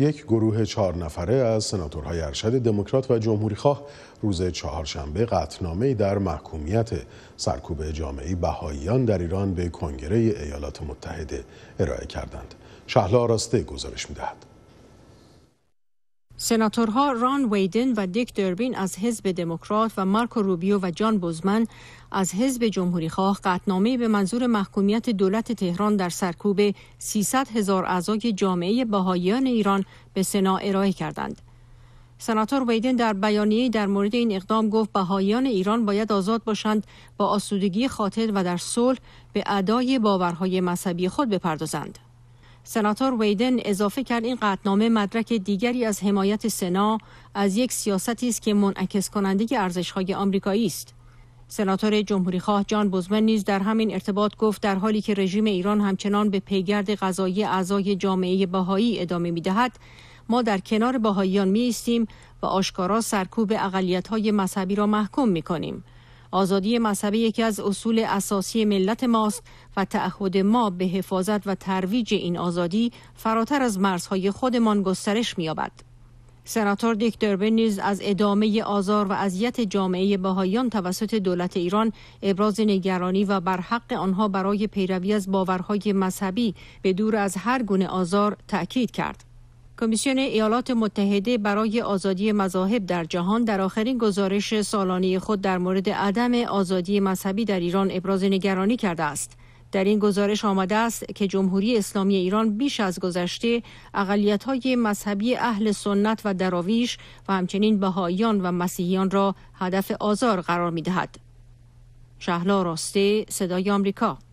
یک گروه چهار نفره از سناتورهای ارشد دموکرات و جمهوریخواه روز چهارشنبه قطنامه در محکومیت سرکوب جامعه بهاییان در ایران به کنگره ایالات متحده ارائه کردند. شهلا راسته گزارش میدهد. سناتورها ران ویدن و دیک دربین از حزب دموکرات و مارکو روبیو و جان بوزمن از حزب جمهوری خواه قطنامه به منظور محکومیت دولت تهران در سرکوب 300 هزار اعضای جامعه بهاییان ایران به سنا ارائه کردند. سناتور ویدن در بیانیه در مورد این اقدام گفت بهاییان ایران باید آزاد باشند با آسودگی خاطر و در صلح به ادای باورهای مذهبی خود بپردازند. سناتور ویدن اضافه کرد این قطنامه مدرک دیگری از حمایت سنا از یک سیاستی است که منعکس کننده های آمریکایی است. سناتور جمهوری خواه جان بوزمن نیز در همین ارتباط گفت در حالی که رژیم ایران همچنان به پیگرد غذایی اعضای جامعه بهایی ادامه می دهد، ما در کنار بهاییان می و آشکارا سرکوب های مذهبی را محکوم می کنیم. آزادی مذهبی یکی از اصول اساسی ملت ماست و تعهد ما به حفاظت و ترویج این آزادی فراتر از مرزهای خودمان گسترش می‌یابد. سناتور دیک دربن از ادامه آزار و اذیت جامعه بهایان توسط دولت ایران ابراز نگرانی و بر حق آنها برای پیروی از باورهای مذهبی به دور از هر گونه آزار تأکید کرد. کمیسیون ایالات متحده برای آزادی مذاهب در جهان در آخرین گزارش سالانه خود در مورد عدم آزادی مذهبی در ایران ابراز نگرانی کرده است. در این گزارش آمده است که جمهوری اسلامی ایران بیش از گذشته های مذهبی اهل سنت و دراویش و همچنین بهاییان و مسیحیان را هدف آزار قرار می‌دهد. شهلا راسته صدای آمریکا